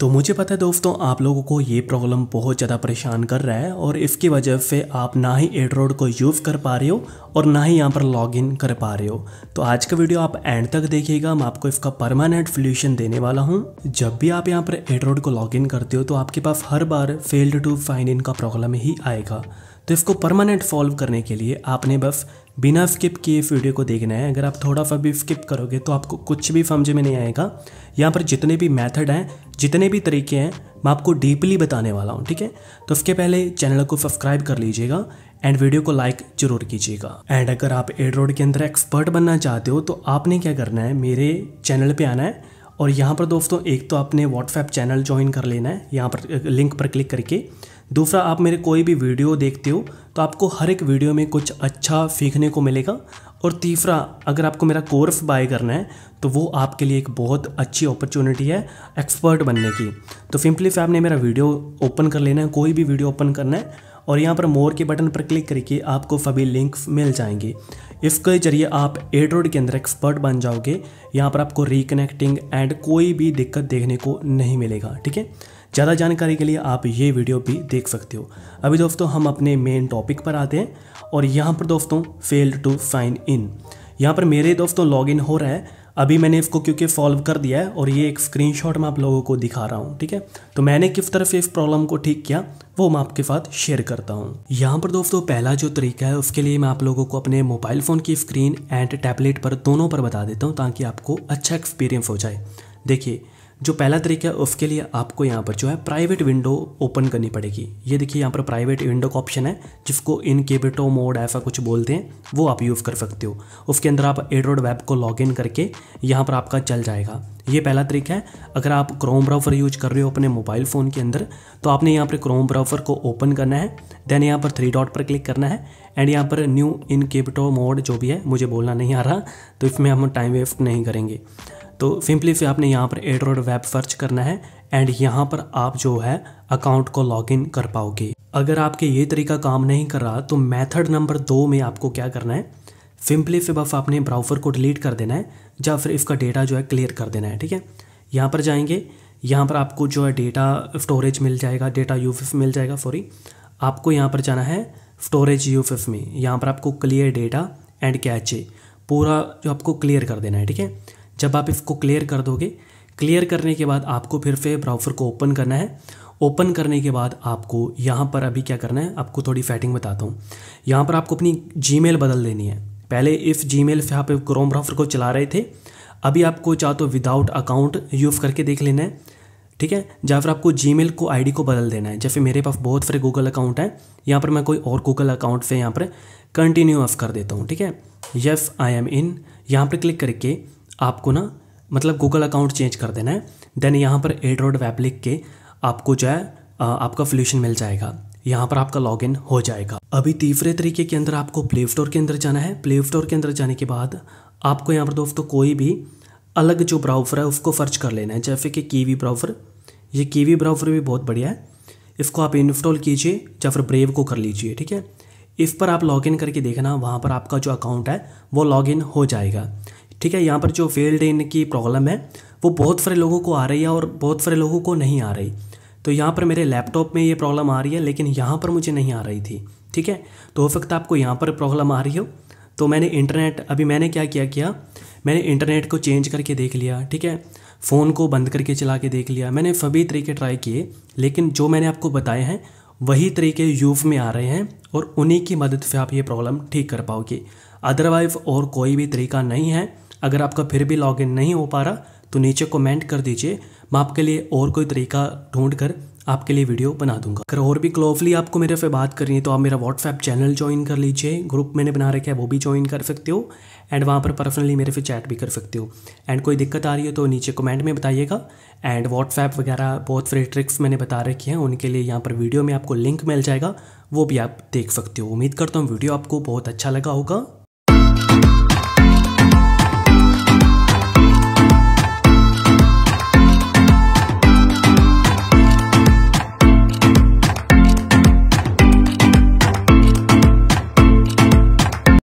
तो मुझे पता है दोस्तों आप लोगों को ये प्रॉब्लम बहुत ज़्यादा परेशान कर रहा है और इसकी वजह से आप ना ही एड्रोड को यूज़ कर पा रहे हो और ना ही यहाँ पर लॉगिन कर पा रहे हो तो आज का वीडियो आप एंड तक देखिएगा मैं आपको इसका परमानेंट सोल्यूशन देने वाला हूँ जब भी आप यहाँ पर एड्रोड को लॉगिन करते हो तो आपके पास हर बार फेल्ड टू फाइन इन का प्रॉब्लम ही आएगा तो इसको परमानेंट सॉल्व करने के लिए आपने बस बिना स्किप किए इस वीडियो को देखना है अगर आप थोड़ा सा भी स्किप करोगे तो आपको कुछ भी समझ में नहीं आएगा यहाँ पर जितने भी मेथड हैं जितने भी तरीके हैं मैं आपको डीपली बताने वाला हूँ ठीक है तो उसके पहले चैनल को सब्सक्राइब कर लीजिएगा एंड वीडियो को लाइक जरूर कीजिएगा एंड अगर आप एड रोड के अंदर एक्सपर्ट बनना चाहते हो तो आपने क्या करना है मेरे चैनल पर आना है और यहाँ पर दोस्तों एक तो आपने व्हाट्सएप चैनल ज्वाइन कर लेना है यहाँ पर लिंक पर क्लिक करके दूसरा आप मेरे कोई भी वीडियो देखते हो तो आपको हर एक वीडियो में कुछ अच्छा सीखने को मिलेगा और तीसरा अगर आपको मेरा कोर्स बाय करना है तो वो आपके लिए एक बहुत अच्छी अपॉर्चुनिटी है एक्सपर्ट बनने की तो सिंपली से आपने मेरा वीडियो ओपन कर लेना है कोई भी वीडियो ओपन करना है और यहाँ पर मोर के बटन पर क्लिक करके आपको सभी लिंक्स मिल जाएंगे इसके जरिए आप एड्रोड के अंदर एक्सपर्ट बन जाओगे यहाँ पर आपको रिकनेक्टिंग एंड कोई भी दिक्कत देखने को नहीं मिलेगा ठीक है ज़्यादा जानकारी के लिए आप ये वीडियो भी देख सकते हो अभी दोस्तों हम अपने मेन टॉपिक पर आते हैं और यहाँ पर दोस्तों फेल्ड टू साइन इन यहाँ पर मेरे दोस्तों लॉगिन हो रहा है अभी मैंने इसको क्योंकि सॉल्व कर दिया है और ये एक स्क्रीनशॉट मैं आप लोगों को दिखा रहा हूँ ठीक है तो मैंने किस तरह से इस प्रॉब्लम को ठीक किया वो मैं आपके साथ शेयर करता हूँ यहाँ पर दोस्तों पहला जो तरीका है उसके लिए मैं आप लोगों को अपने मोबाइल फ़ोन की स्क्रीन एंड टैबलेट पर दोनों पर बता देता हूँ ताकि आपको अच्छा एक्सपीरियंस हो जाए देखिए जो पहला तरीका है उसके लिए आपको यहाँ पर जो है प्राइवेट विंडो ओपन करनी पड़ेगी ये देखिए यहाँ पर प्राइवेट विंडो का ऑप्शन है जिसको इन केबिटो मोड ऐसा कुछ बोलते हैं वो आप यूज़ कर सकते हो उसके अंदर आप एड्रॉड वेब को लॉगिन करके यहाँ पर आपका चल जाएगा ये पहला तरीका है अगर आप क्रोम ब्राउफर यूज कर रहे हो अपने मोबाइल फ़ोन के अंदर तो आपने यहाँ पर क्रोम ब्राउफर को ओपन करना है देन यहाँ पर थ्री डॉट पर क्लिक करना है एंड यहाँ पर न्यू इन केबिटो मोड जो भी है मुझे बोलना नहीं आ रहा तो इसमें हम टाइम वेस्ट नहीं करेंगे तो सिंपली से आपने यहाँ पर एड्रॉइड वेब सर्च करना है एंड यहाँ पर आप जो है अकाउंट को लॉगिन कर पाओगे अगर आपके ये तरीका काम नहीं कर रहा तो मेथड नंबर दो में आपको क्या करना है सिंपली से बस आपने ब्राउज़र को डिलीट कर देना है या फिर इसका डेटा जो है क्लियर कर देना है ठीक है यहाँ पर जाएंगे यहाँ पर आपको जो है डेटा स्टोरेज मिल जाएगा डेटा यूसेस मिल जाएगा सॉरी आपको यहाँ पर जाना है स्टोरेज यूसेस में यहाँ पर आपको क्लियर डेटा एंड कैचे पूरा जो आपको क्लियर कर देना है ठीक है जब आप इसको क्लियर कर दोगे क्लियर करने के बाद आपको फिर से ब्राउज़र को ओपन करना है ओपन करने के बाद आपको यहाँ पर अभी क्या करना है आपको थोड़ी फैटिंग बताता हूँ यहाँ पर आपको अपनी जी बदल देनी है पहले इस जी मेल से आप क्रोम ब्राउज़र को चला रहे थे अभी आपको चाहो तो विदाउट अकाउंट यूज़ करके देख लेना है ठीक है या फिर आपको जी को आई को बदल देना है जैसे मेरे पास बहुत सारे गूगल अकाउंट हैं यहाँ पर मैं कोई और गूगल अकाउंट से यहाँ पर कंटिन्यू ऑफ कर देता हूँ ठीक है यस आई एम इन यहाँ पर क्लिक करके आपको ना मतलब गूगल अकाउंट चेंज कर देना है देन यहाँ पर एड्रॉड वेब लिख के आपको जो है आपका सोल्यूशन मिल जाएगा यहाँ पर आपका लॉगिन हो जाएगा अभी तीसरे तरीके के अंदर आपको प्ले स्टोर के अंदर जाना है प्ले स्टोर के अंदर जाने के बाद आपको यहाँ पर दोस्तों कोई भी अलग जो ब्राउज़र है उसको सर्च कर लेना है जैसे कि कीवी ब्राउज़र ये कीवी ब्राउज़र भी बहुत बढ़िया है इसको आप इंस्टॉल कीजिए या फिर ब्रेव को कर लीजिए ठीक है इस पर आप लॉगिन करके देखना वहाँ पर आपका जो अकाउंट है वो लॉगिन हो जाएगा ठीक है यहाँ पर जो फेल्ड इन की प्रॉब्लम है वो बहुत सारे लोगों को आ रही है और बहुत सारे लोगों को नहीं आ रही तो यहाँ पर मेरे लैपटॉप में ये प्रॉब्लम आ रही है लेकिन यहाँ पर मुझे नहीं आ रही थी ठीक है तो हो सकता आपको यहाँ पर प्रॉब्लम आ रही हो तो मैंने इंटरनेट अभी मैंने क्या किया किया मैंने इंटरनेट को चेंज करके देख लिया ठीक है फ़ोन को बंद करके चला के देख लिया मैंने सभी तरीके ट्राई किए लेकिन जो मैंने आपको बताए हैं वही तरीके यूफ में आ रहे हैं और उन्हीं की मदद से आप ये प्रॉब्लम ठीक कर पाओगे अदरवाइज और कोई भी तरीका नहीं है अगर आपका फिर भी लॉग नहीं हो पा रहा तो नीचे कमेंट कर दीजिए मैं आपके लिए और कोई तरीका ढूंढ कर आपके लिए वीडियो बना दूंगा अगर और भी क्लोजली आपको मेरे से बात करनी है तो आप मेरा व्हाट्सएप चैनल ज्वाइन कर लीजिए ग्रुप मैंने बना रखा है वो भी ज्वाइन कर सकते हो एंड वहाँ पर पर्सनली मेरे से चैट भी कर सकते हो एंड कोई दिक्कत आ रही है तो नीचे कमेंट में बताइएगा एंड व्हाट्सएप वगैरह बहुत सारे ट्रिक्स मैंने बता रखे हैं उनके लिए यहाँ पर वीडियो में आपको लिंक मिल जाएगा वो भी आप देख सकते हो उम्मीद करता हूँ वीडियो आपको बहुत अच्छा लगा होगा